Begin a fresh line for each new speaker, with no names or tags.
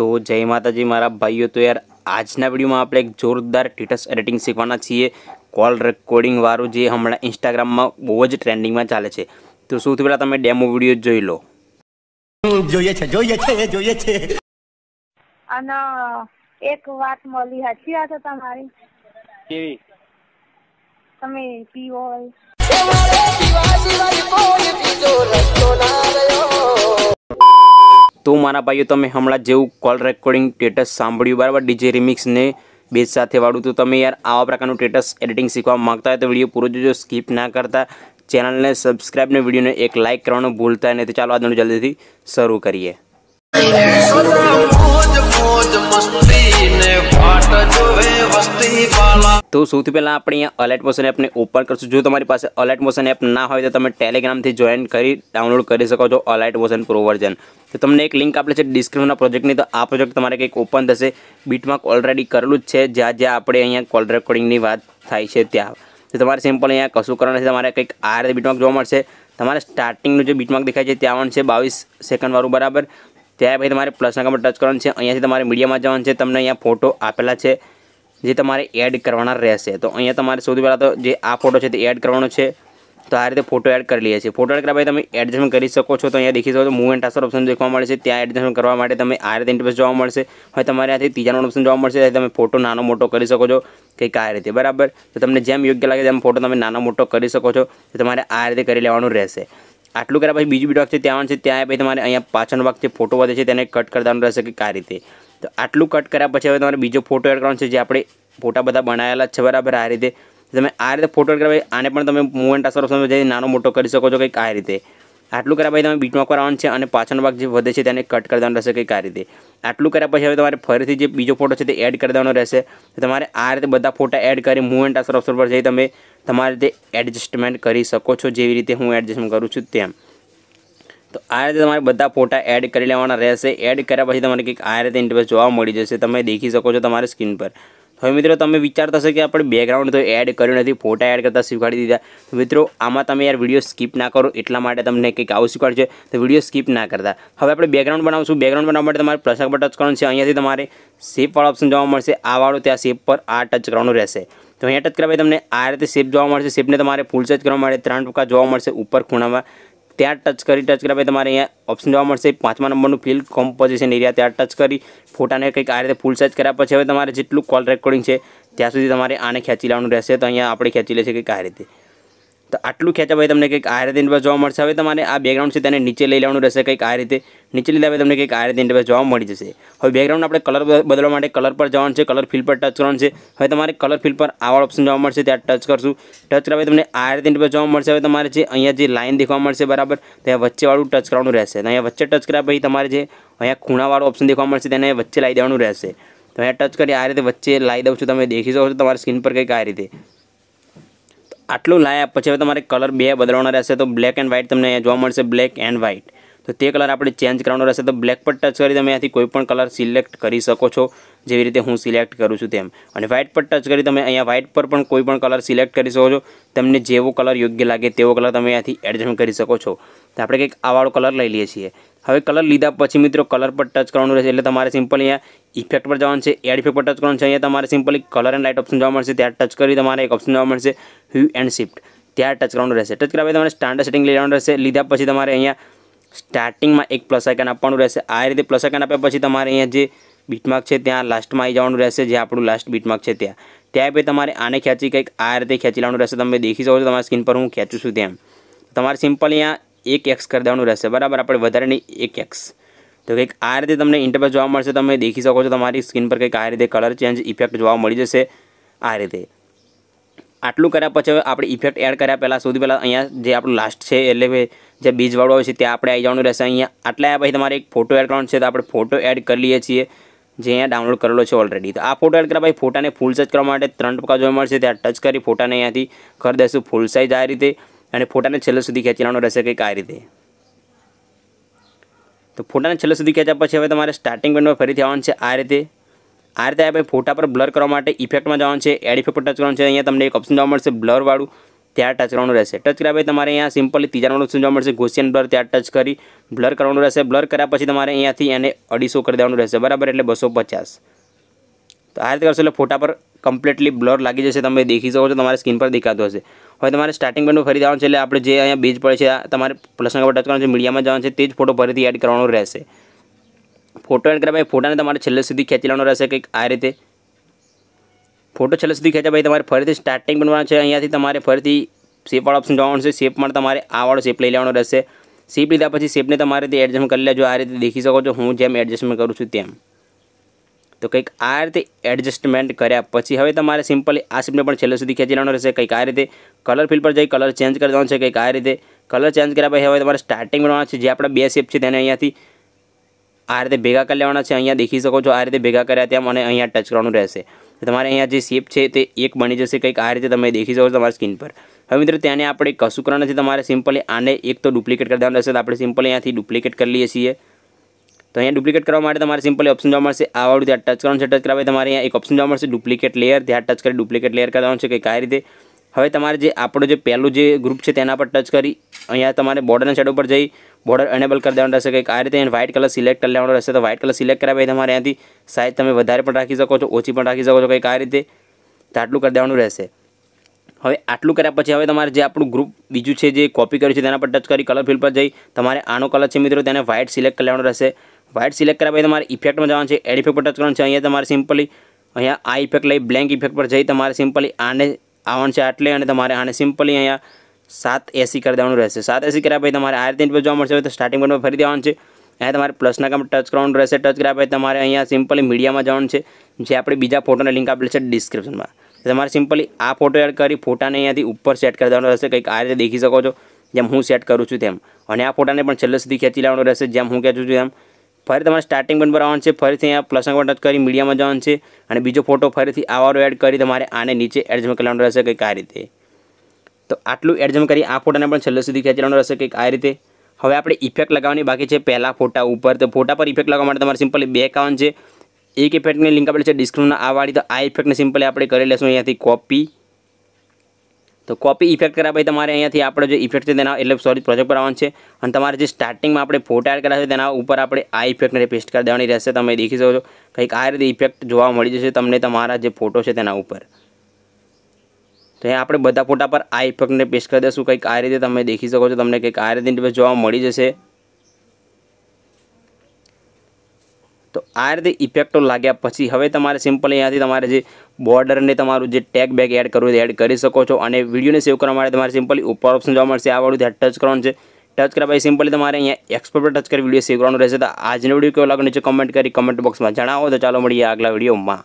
તો જય માતાજી મારા ભાઈઓ તો યાર આજના વિડીયોમાં આપણે એક જોરદાર ટેટસ એડિટિંગ શીખવાના છીએ કોલ રેકોર્ડિંગ વાળું જે હમણાં ઇન્સ્ટાગ્રામમાં બહુ જ ટ્રેન્ડિંગમાં ચાલે છે તો સૌથી પહેલાં તમે ડેમો વિડીયો જોઈ લો જોઈએ છે જોઈએ છે જોઈએ છે અને એક વાત મળી હતી આ તો તમારી કેવી તમે પીવો પીવા સિવાય કોઈ બીજો રસ્તો ના તો મારા ભાઈઓ તમે હમણાં જેવું કોલ રેકોર્ડિંગ સ્ટેટસ સાંભળ્યું બરાબર ડીજે રિમિક્સને બેઝ સાથે વાળું તો તમે યાર આવા પ્રકારનું સ્ટેટસ એડિટિંગ શીખવા માગતા હોય તો વિડીયો પૂરો જોજો સ્કીપ ના કરતા ચેનલને સબસ્ક્રાઈબ ને વિડીયોને એક લાઇક કરવાનું ભૂલતા નહીં તો ચાલો આજનું જલ્દીથી શરૂ કરીએ મોજ મોજ મસ્તી ને તો સૌથી પહેલાં આપણે અહીંયા અલર્ટ મોશન એપને ઓપન કરશું જો તમારી પાસે અલર્ટ મોશન એપ ના હોય તો તમે ટેલિગ્રામથી જોઈન કરી ડાઉનલોડ કરી શકો છો અલર્ટ મોશન પ્રો વર્ઝન તો તમને એક લિંક આપેલી છે ડિસ્ક્રિપ્શનના પ્રોજેક્ટની તો આ પ્રોજેક્ટ તમારે કંઈક ઓપન થશે બીટમાર્ક ઓલરેડી કરેલું જ છે જ્યાં જ્યાં આપણે અહીંયા કોલ રેકોર્ડિંગની વાત થાય છે ત્યાં તો તમારે સિમ્પલ અહીંયા કશું કરવાનું છે તમારે કંઈક આ રીતે બીટમાર્ક જોવા મળશે તમારે સ્ટાર્ટિંગનું જે બીટમાર્ક દેખાય છે ત્યાં આવવાનું છે બાવીસ સેકન્ડવાળું બરાબર ત્યાં પછી તમારે પ્લસના કમર ટચ કરવાનું છે અહીંયાથી તમારે મીડિયામાં જવાનું છે તમને અહીંયા ફોટો આપેલા છે જે તમારે એડ કરવાના રહેશે તો અહીંયા તમારે સૌથી પહેલાં તો જે આ ફોટો છે તે એડ કરવાનો છે તો આ રીતે ફોટો એડ કરી લઈએ છીએ ફોટો એડ કર્યા પછી તમે એડજસ્ટમેન્ટ કરી શકો છો તો અહીંયા દેખી શકો છો મૂવ એન્ડ ટ્રાન્સફર ઓપ્શન દેખવા મળે છે ત્યાં એડજસ્ટમેન્ટ કરવા માટે તમે આ રીતે ઇન્ટરફેસ જોવા મળશે હવે તમારે આથી ત્રીજાનો ઓપ્શન જોવા મળશે તમે ફોટો નાનો મોટો કરી શકો છો કે આ રીતે બરાબર તો તમને જેમ યોગ્ય લાગે તેમ ફોટો તમે નાનો મોટો કરી શકો છો તો તમારે આ રીતે કરી લેવાનું રહેશે આટલું કર્યા પછી બીજું બીજો ભાગ છે ત્યાં છે ત્યાં પછી તમારે અહીંયા પાછળનો ભાગ જે ફોટો વધે છે તેને કટ કરી રહેશે કે કા રીતે તો આટલું કટ કર્યા પછી હવે તમારે બીજો ફોટો એડ કરવાનો છે જે આપણે ફોટા બધા બનાવેલા છે બરાબર આ રીતે તમે આ રીતે ફોટો એડ કરવા આને પણ તમે મૂવમેન્ટ અસર ઓપ્શન જઈને નાનો મોટો કરી શકો છો કંઈક આ રીતે આટલું કર્યા પછી તમે બીચમાં કરવાનું છે અને પાછળનો ભાગ જે વધે છે તેને કટ કરી રહેશે કંઈક આ રીતે આટલું કર્યા પછી હવે તમારે ફરીથી જે બીજો ફોટો છે તે એડ કરી દેવાનો રહેશે તમારે આ રીતે બધા ફોટા એડ કરી મૂવમેન્ટ આસર ઓપ્શન પર જઈ તમે તમારી રીતે એડજસ્ટમેન્ટ કરી શકો છો જેવી રીતે હું એડજસ્ટમેન્ટ કરું છું તેમ તો આ રીતે તમારે બધા ફોટા એડ કરી લેવાના રહેશે એડ કર્યા પછી તમને કંઈક આ રીતે ઇન્ટરવ્યુ જોવા મળી જશે તમે દેખી શકો છો તમારી સ્ક્રીન પર હવે મિત્રો તમે વિચારતા હશે કે આપણે બેકગ્રાઉન્ડ તો એડ કર્યું નથી ફોટા એડ કરતાં શીખવાડી દીધા તો મિત્રો આમાં તમે યાર વિડીયો સ્કીપ ના કરો એટલા માટે તમને કંઈક આવું શીખવાડશે તો વિડીયો સ્કીપ ના કરતા હવે આપણે બેકગ્રાઉન્ડ બનાવશું બેકગ્રાઉન્ડ બનાવવા માટે તમારે પ્રસાક પર ટચ કરવાનું છે અહીંયાથી તમારે શેપવાળો ઓપ્શન જોવા મળશે આ વાળો ત્યાં શેપ પર આ ટચ કરવાનું રહેશે તો અહીંયા ટચ કરવા તમને આ રીતે શેપ જોવા મળશે શેપને તમારે ફૂલ સર્ચ કરવા માટે ત્રણ ટકા જોવા મળશે ઉપર ખૂણામાં ત્યાં ટચ કરી ટચ કર્યા પછી તમારે અહીંયા ઓપ્શન જોવા મળશે પાંચમા નંબરનું ફિલ કોમ્પોઝિશન એરિયા ત્યાં ટચ કરી ફોટાને કંઈક આ રીતે ફૂલ સાઇઝ કર્યા પછી હવે તમારે જેટલું કોલ રેકોર્ડિંગ છે ત્યાં સુધી તમારે આને ખેંચી લાવવાનું રહેશે તો અહીંયા આપણે ખેંચી લઈએ છીએ કંઈક આ રીતે તો આટલું ખેંચા ભાઈ તમને કંઈક આ રીતે ઇન્ટરફેસ જોવા મળશે હવે તમારે આ બેકગ્રાઉન્ડ છે તેને નીચે લઈ લેવાનું રહેશે કંઈક આ રીતે નીચે લીધા પછી તમને કંઈક આ રીતે ઇન્ટરફેસ જોવા મળી જશે હવે બેકગ્રાઉન્ડ આપણે કલર બદલવા માટે કલર પર જવાનું છે કલર ફિલ્ડ પર ટચ કરવાનું છે હવે તમારે કલર ફિલ્ડ પર આવા ઓપ્શન જોવા મળશે ત્યાં ટચ કરશું ટચ કરાવે તમને આ રીતે ઇન્ટરફેસ જોવા મળશે હવે તમારે જે અહીંયા જે લાઇન દેખવા મળશે બરાબર ત્યાં વચ્ચેવાળું ટચ કરવાનું રહેશે અહીંયા વચ્ચે ટચ કર્યા પછી તમારે જે અહીંયા ખૂણાવાળો ઓપ્શન દેખવા મળશે તેને વચ્ચે લાવી દેવાનું રહેશે તો અહીંયા ટચ કરી આ રીતે વચ્ચે લાવી દઉં છું તમે દેખી શકો છો તમારી સ્ક્રીન પર કંઈક આ રીતે આટલું લાયા પછી હવે તમારે કલર બે બદલવાનો રહેશે તો બ્લેક એન્ડ વ્હાઇટ તમને જોવા મળશે બ્લેક એન્ડ વ્હાઇટ તો તે કલર આપણે ચેન્જ કરવાનો રહેશે તો બ્લેક પર ટચ કરી તમે અહીંયાથી કોઈ પણ કલર સિલેક્ટ કરી શકો છો જેવી રીતે હું સિલેક્ટ કરું છું તેમ અને વ્હાઇટ પર ટચ કરી તમે અહીંયા વ્હાઇટ પર પણ કોઈ પણ કલર સિલેક્ટ કરી શકો છો તમને જેવો કલર યોગ્ય લાગે તેવો કલર તમે અહીંયાથી એડજસ્ટ કરી શકો છો તો આપણે કંઈક આવાળો કલર લઈ લઈએ છીએ હવે કલર લીધા પછી મિત્રો કલર પર ટચ કરવાનું રહેશે એટલે તમારે સિમ્પલ અહીંયા ઇફેક્ટ પર જવાનું છે એડ ઇફેક્ટ પર ટચ કરવાનું છે અહીંયા તમારે simply colour and light option જોવા મળશે ત્યાં ટચ કરી તમારે એક ઓપ્શન જોવા મળશે હ્યુ એન્ડ શિફ્ટ ત્યાં ટચ કરવાનું રહેશે ટચ કર્યા તમારે સ્ટાન્ડર્ડ સેટિંગ લઈ લેવાનું રહેશે લીધા પછી તમારે અહીંયા સ્ટાર્ટિંગમાં એક પ્લસ આઇકન આપવાનું રહેશે આ રીતે પ્લસ આઇકન આપ્યા પછી તમારે અહીંયા જે બીટમાર્ક છે ત્યાં લાસ્ટમાં આવી જવાનું રહેશે જે આપણું લાસ્ટ બીટમાર્ક છે ત્યાં ત્યાં પછી તમારે આને ખેંચી કંઈક આ રીતે ખેંચી લેવાનું રહેશે તમે દેખી શકો છો તમારી સ્કીન પર હું ખેંચું છું ત્યાં તમારે સિમ્પલ અહીંયા એક એક્સ કરી દેવાનું રહેશે બરાબર આપણે વધારે નહીં એક એક્સ તો કંઈક આ રીતે તમને ઇન્ટરફેસ જોવા મળશે તમે દેખી શકો છો તમારી સ્કીન પર કંઈક આ રીતે કલર ચેન્જ ઇફેક્ટ જોવા મળી જશે આ રીતે આટલું કર્યા પછી હવે આપણે ઇફેક્ટ એડ કર્યા પહેલાં સુધી પહેલાં અહીંયા જે આપણું લાસ્ટ છે એટલે જે બીજવાળો હોય છે ત્યાં આપણે આવી જવાનું રહેશે અહીંયા આટલા આવ્યા પછી તમારે એક ફોટો એડ કરવાનો છે તો આપણે ફોટો એડ કરી લઈએ છીએ જે અહીંયા ડાઉનલોડ કરેલો છે ઓલરેડી તો આ ફોટો એડ કર્યા પછી ફોટાને ફૂલ સાઇઝ કરવા માટે ત્રણ ટકા જોવા મળશે ત્યાં ટચ કરી ફોટાને અહીંયાથી કરી દઈશું ફૂલ સાઇઝ આ રીતે અને ફોટાને છેલ્લે સુધી ખેંચવાનો રહેશે કંઈક આ રીતે તો ફોટાને છેલ્લે સુધી ખેંચ્યા પછી હવે તમારે સ્ટાર્ટિંગ પેનમાં ફરીથી આવવાનું છે આ રીતે આ રીતે આપણે ફોટા પર બ્લર કરવા માટે ઇફેક્ટમાં જવાનું છે એડ ઇફેક્ટ પર ટચ કરવાનું છે અહીંયા તમને એક ઓપ્શન જોવા મળશે બ્લરવાળું ત્યાં ટચ કરવાનું રહેશે ટચ કર્યા પછી તમારે અહીંયા સિમ્પલી ત્રીજાનું ઓપ્શન જોવા મળશે ગોસિયન બ્લર ત્યાં ટચ કરી બ્લર કરવાનું રહેશે બ્લર કર્યા પછી તમારે અહીંયાથી એને અઢીસો કરી દેવાનું રહેશે બરાબર એટલે બસો પચાસ તો આ રીતે કરશો એટલે ફોટા પર કમ્પ્લીટલી બ્લર લાગી જશે તમે દેખી શકો છો તમારી સ્કિન પર દેખાતું હશે હવે તમારે સ્ટાર્ટિંગ પેનનું ફરી આવવાનું છે એટલે આપણે જે અહીંયા બેજ પડે છે તમારે પ્લસના પર ટચ કરવાનું છે મીડિયામાં જવાનું છે તે જ ફોટો ફરીથી એડ કરવાનો રહેશે ફોટો એડ કર્યા પછી ફોટાને તમારે છેલ્લે સુધી ખેંચી લેવાનો રહેશે કંઈક આ રીતે ફોટો છેલ્લે સુધી ખેંચ્યા પછી તમારે ફરીથી સ્ટાર્ટિંગ બનવાનું છે અહીંયાથી તમારે ફરીથી શેપવાળો ઓપ્શન જવાનું છે શેપમાં તમારે આ વાળો શેપ લઈ લેવાનો રહેશે શેપ લીધા પછી શેપને તમારે તે એડજસ્ટમેન્ટ કરી લેજો આ રીતે દેખી શકો છો હું જેમ એડજસ્ટમેન્ટ કરું છું તેમ તો કંઈક આ રીતે એડજસ્ટમેન્ટ કર્યા પછી હવે તમારે સિમ્પલી આ શેપને પણ છેલ્લે સુધી ખેંચી લેવાનો રહેશે કંઈક આ રીતે કલર ફિલ પર જઈ કલર ચેન્જ કરી દેવાનો છે કંઈક આ રીતે કલર ચેન્જ કર્યા પછી હવે તમારે સ્ટાર્ટિંગ બનાવવાના છે જે આપણા બે શેપ છે તેને અહીંયાથી આ રીતે ભેગા કરી લેવાના છે અહીંયા દેખી શકો છો આ રીતે ભેગા કર્યા ત્યાં મને અહીંયા ટચ કરવાનું રહેશે તમારે અહીંયા જે શેપ છે તે એક બની જશે કંઈક આ રીતે તમે દેખી શકો છો તમારી સ્કીન પર હવે મિત્રો તેને આપણે કશું કરવાનું નથી તમારે સિમ્પલી આને એક તો ડુપ્લિકેટ કરી દેવાનું રહેશે તો આપણે સિમ્પલી અહીંયાથી ડુપ્લિકેટ કરી લઈએ છીએ તો અહીંયા ડુપ્લિકેટ કરવા માટે તમારે સિમ્પલી ઓપ્શન જોવા મળશે આ વાળું ત્યાં ટચ કરવાનું છે ટચ કરાવે તમારે અહીંયા એક ઓપ્શન જોવા મળશે ડુપ્લિકેટ લેયર ત્યાં ટચ કરી ડુપ્લિકેટ લેયર કરવાનું છે કે કઈ રીતે હવે તમારે જે આપણો જે પહેલું જે ગ્રુપ છે તેના પર ટચ કરી અહીંયા તમારે બોર્ડરના સાઈડ ઉપર જઈ બોર્ડર એનેબલ કરી દેવાનું રહેશે કે આ રીતે વ્હાઇટ કલર સિલેક્ટ કરી લેવાનો રહેશે તો વ્હાઇટ કલર સિલેક્ટ કરાવી તમારે અહીંયાથી સાઈઝ તમે વધારે પણ રાખી શકો છો ઓછી પણ રાખી શકો છો કંઈક આ રીતે તો આટલું કરી દેવાનું રહેશે હવે આટલું કર્યા પછી હવે તમારે જે આપણું ગ્રુપ બીજું છે જે કોપી કર્યું છે તેના પર ટચ કરી કલર ફિલ્ડ પર જઈ તમારે આનો કલર છે મિત્રો તેને વ્હાઇટ સિલેક્ટ કરી લેવાનો રહેશે વ્હાઇટ સિલેક્ટ કર્યા પછી તમારે ઇફેક્ટમાં જવાનું છે એડ ઇફેક્ટ પર ટચ કરવાનું છે અહીંયા તમારે સિમ્પલી અહીંયા આ ઇફેક્ટ લઈ બ્લેન્ક ઇફેક્ટ પર જઈ તમારે સિમ્પલી આને આવવાનું છે આટલે અને તમારે આને સિમ્પલી અહીંયા સાત એસી કરી દેવાનું રહેશે સાત એસી કર્યા પછી તમારે આ રીતે ઇન્ટરવ્યુ જોવા મળશે તો સ્ટાર્ટિંગ પર ફરી દેવાનું છે અહીંયા તમારે પ્લસના કામ ટચ કરવાનું રહેશે ટચ કર્યા પછી તમારે અહીંયા સિમ્પલી મીડિયામાં જવાનું છે જે આપણે બીજા ફોટોને લિંક આપેલી છે ડિસ્ક્રિપ્શનમાં તમારે સિમ્પલી આ ફોટો એડ કરી ફોટાને અહીંયાથી ઉપર સેટ કરી દેવાનો રહેશે કંઈક આ રીતે દેખી શકો છો જેમ હું સેટ કરું છું તેમ અને આ ફોટાને પણ છેલ્લે સુધી ખેંચી લેવાનો રહેશે જેમ હું ખેંચું છું એમ ફરી તમારે સ્ટાર્ટિંગ પણ ભરાવાનું છે ફરીથી અહીંયા પ્લસ પર ટચ કરી મીડિયામાં જવાનું છે અને બીજો ફોટો ફરીથી આવારો એડ કરી તમારે આને નીચે એડજમ કરવાનો રહેશે કંઈક આ રીતે તો આટલું એડજમ કરી આ ફોટાને પણ છેલ્લે સુધી ખેંચવાનો રહેશે કંઈક આ રીતે હવે આપણે ઇફેક્ટ લગાવવાની બાકી છે પહેલાં ફોટા ઉપર તો ફોટા પર ઇફેક્ટ લગાવવા માટે તમારે સિમ્પલી બે કાવન છે એક ઇફેક્ટની લિંક આપેલી છે ડિસ્ક્રિપ્શનમાં આ વાળી તો આ ઇફેક્ટને સિમ્પલી આપણે કરી લેશું અહીંયાથી કોપી તો કોપી ઇફેક્ટ કર્યા પછી તમારે અહીંયાથી આપણે જે ઇફેક્ટ છે તેના એટલે સોરી પ્રોજેક્ટ પર આવવાનું છે અને તમારે જે સ્ટાર્ટિંગમાં આપણે ફોટા એડ કર્યા છે તેના ઉપર આપણે આ ઇફેક્ટને પેસ્ટ કરી દેવાની રહેશે તમે દેખી શકો છો કંઈક આ રીતે ઇફેક્ટ જોવા મળી જશે તમને તમારા જે ફોટો છે તેના ઉપર તો અહીંયા આપણે બધા ફોટા પર આ ઇફેક્ટને પેસ્ટ કરી દઈશું કંઈક આ રીતે તમે દેખી શકો છો તમને કંઈક આ રીતે જોવા મળી જશે તો આ રીતે ઇફેક્ટો લાગ્યા પછી હવે તમારે સિમ્પલ અહીંયાથી તમારે જે બોર્ડરને તમારું જે ટેગ બેગ એડ કરવું એડ કરી શકો છો અને વિડીયોને સેવ કરવા માટે તમારે સિમ્પલી ઉપર ઓપ્શન જોવા મળશે આ વાળું ત્યાં ટચ કરવાનું છે ટચ કર્યા પછી સિમ્પલી તમારે અહીંયા એક્સપર્ટ પર ટચ કરી વિડીયો સેવ કરવાનું રહેશે તો આજનો વિડીયો કેવો લાગ્યો નીચે કમેન્ટ કરી કમેન્ટ બોક્સમાં જણાવો તો ચાલો મળીએ આગલા વિડીયોમાં